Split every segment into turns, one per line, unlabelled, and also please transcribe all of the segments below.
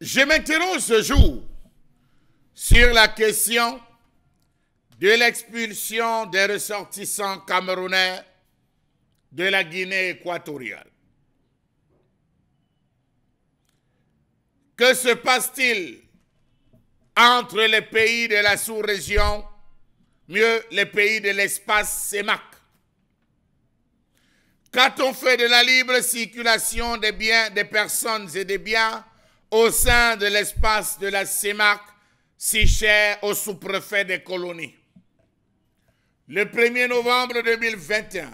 Je m'interroge ce jour sur la question de l'expulsion des ressortissants camerounais de la Guinée équatoriale. Que se passe-t-il entre les pays de la sous-région, mieux les pays de l'espace CEMAC Qu'a-t-on fait de la libre circulation des biens, des personnes et des biens au sein de l'espace de la CEMAC si cher au sous-préfet des colonies. Le 1er novembre 2021,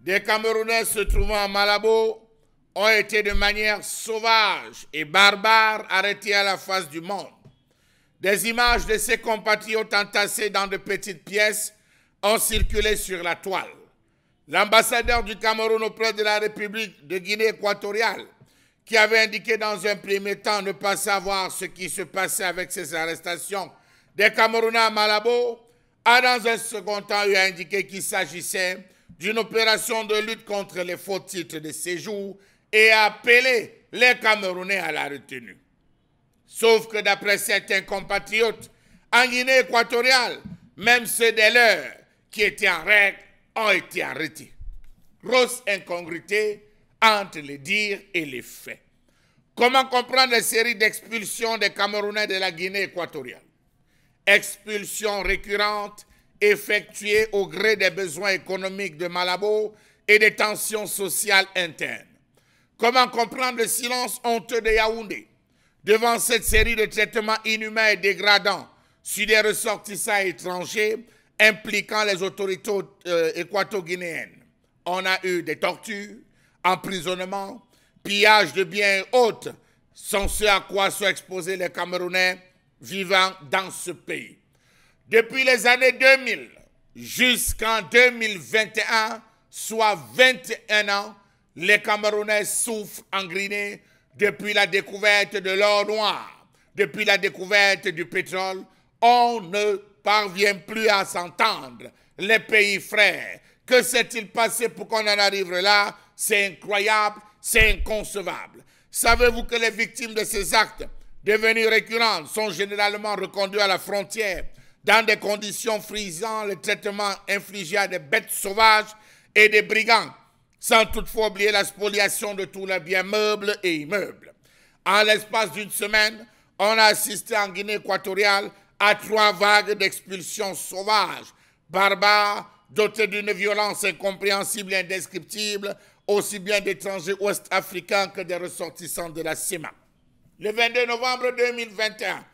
des Camerounais se trouvant à Malabo ont été de manière sauvage et barbare arrêtés à la face du monde. Des images de ces compatriotes entassés dans de petites pièces ont circulé sur la toile. L'ambassadeur du Cameroun auprès de la République de Guinée équatoriale qui avait indiqué dans un premier temps ne pas savoir ce qui se passait avec ces arrestations des Camerounais à Malabo, a dans un second temps eu à indiquer qu'il s'agissait d'une opération de lutte contre les faux titres de séjour et a appelé les Camerounais à la retenue. Sauf que d'après certains compatriotes, en Guinée équatoriale, même ceux des leurs qui étaient en règle ont été arrêtés. Grosse incongruité entre les dires et les faits. Comment comprendre la série d'expulsions des Camerounais de la Guinée équatoriale Expulsions récurrentes effectuées au gré des besoins économiques de Malabo et des tensions sociales internes. Comment comprendre le silence honteux de Yaoundé devant cette série de traitements inhumains et dégradants sur des ressortissants étrangers impliquant les autorités euh, équato-guinéennes On a eu des tortures, emprisonnement, pillage de biens et autres sont ceux à quoi sont exposés les Camerounais vivant dans ce pays. Depuis les années 2000 jusqu'en 2021, soit 21 ans, les Camerounais souffrent en Guinée depuis la découverte de l'or noir, depuis la découverte du pétrole. On ne parvient plus à s'entendre. Les pays frères, que s'est-il passé pour qu'on en arrive là c'est incroyable, c'est inconcevable. Savez-vous que les victimes de ces actes devenus récurrents sont généralement reconduites à la frontière dans des conditions frisantes, le traitement infligé à des bêtes sauvages et des brigands, sans toutefois oublier la spoliation de tous les biens meubles et immeubles. En l'espace d'une semaine, on a assisté en Guinée équatoriale à trois vagues d'expulsions sauvages, barbares, dotées d'une violence incompréhensible et indescriptible, aussi bien d'étrangers ouest-africains que des ressortissants de la CIMA. Le 22 novembre 2021,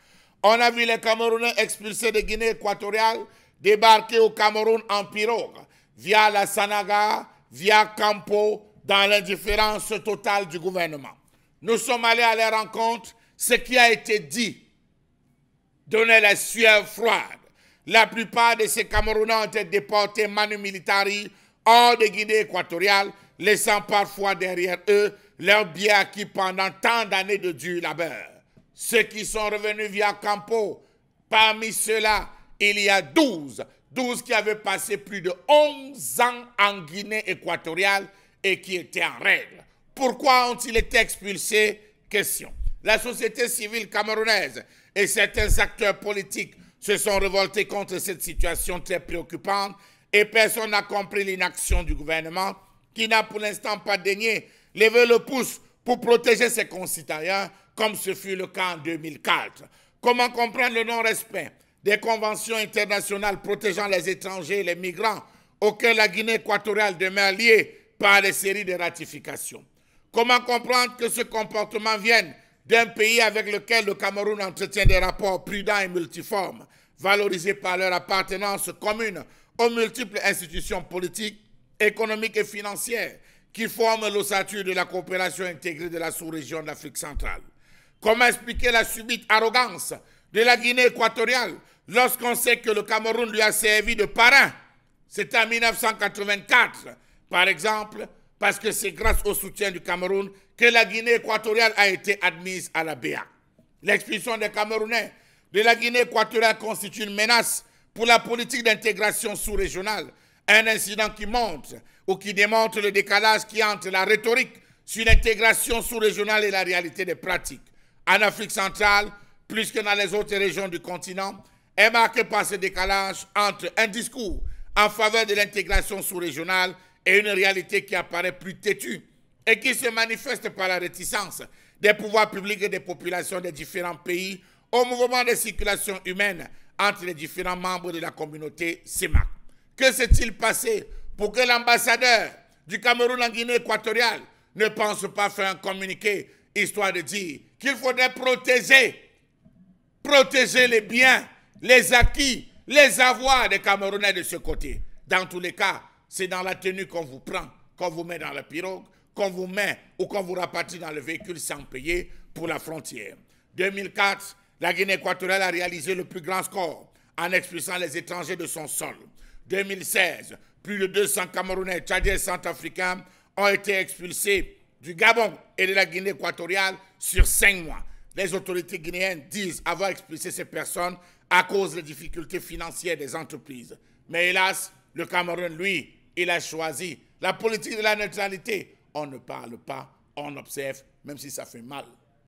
on a vu les Camerounais expulsés de Guinée équatoriale débarquer au Cameroun en pirogue via la Sanaga, via Campo, dans l'indifférence totale du gouvernement. Nous sommes allés à leur rencontre, ce qui a été dit donnait la sueur froide. La plupart de ces Camerounais ont été déportés manu militari hors de Guinée équatoriale laissant parfois derrière eux leurs biens acquis pendant tant d'années de dur labeur. Ceux qui sont revenus via Campo, parmi ceux-là, il y a 12, 12 qui avaient passé plus de 11 ans en Guinée équatoriale et qui étaient en règle. Pourquoi ont-ils été expulsés Question. La société civile camerounaise et certains acteurs politiques se sont révoltés contre cette situation très préoccupante et personne n'a compris l'inaction du gouvernement qui n'a pour l'instant pas daigné lever le pouce pour protéger ses concitoyens, comme ce fut le cas en 2004. Comment comprendre le non-respect des conventions internationales protégeant les étrangers et les migrants auxquelles la Guinée équatoriale demeure liée par des séries de ratifications Comment comprendre que ce comportement vienne d'un pays avec lequel le Cameroun entretient des rapports prudents et multiformes, valorisés par leur appartenance commune aux multiples institutions politiques économique et financière qui forment l'ossature de la coopération intégrée de la sous-région d'Afrique centrale. Comment expliquer la subite arrogance de la Guinée équatoriale lorsqu'on sait que le Cameroun lui a servi de parrain C'était en 1984, par exemple, parce que c'est grâce au soutien du Cameroun que la Guinée équatoriale a été admise à la BA. L'expulsion des Camerounais de la Guinée équatoriale constitue une menace pour la politique d'intégration sous-régionale un incident qui montre ou qui démontre le décalage qui entre la rhétorique sur l'intégration sous-régionale et la réalité des pratiques. En Afrique centrale, plus que dans les autres régions du continent, est marqué par ce décalage entre un discours en faveur de l'intégration sous-régionale et une réalité qui apparaît plus têtue et qui se manifeste par la réticence des pouvoirs publics et des populations des différents pays au mouvement de circulation humaine entre les différents membres de la communauté CEMAC. Que s'est-il passé pour que l'ambassadeur du Cameroun en Guinée équatoriale ne pense pas faire un communiqué, histoire de dire qu'il faudrait protéger, protéger les biens, les acquis, les avoirs des Camerounais de ce côté. Dans tous les cas, c'est dans la tenue qu'on vous prend, qu'on vous met dans la pirogue, qu'on vous met ou qu'on vous rapatrie dans le véhicule sans payer pour la frontière. 2004, la Guinée équatoriale a réalisé le plus grand score en expulsant les étrangers de son sol. 2016, plus de 200 Camerounais, Tchadiens centrafricains ont été expulsés du Gabon et de la Guinée équatoriale sur cinq mois. Les autorités guinéennes disent avoir expulsé ces personnes à cause des difficultés financières des entreprises. Mais hélas, le Cameroun, lui, il a choisi la politique de la neutralité. On ne parle pas, on observe, même si ça fait mal.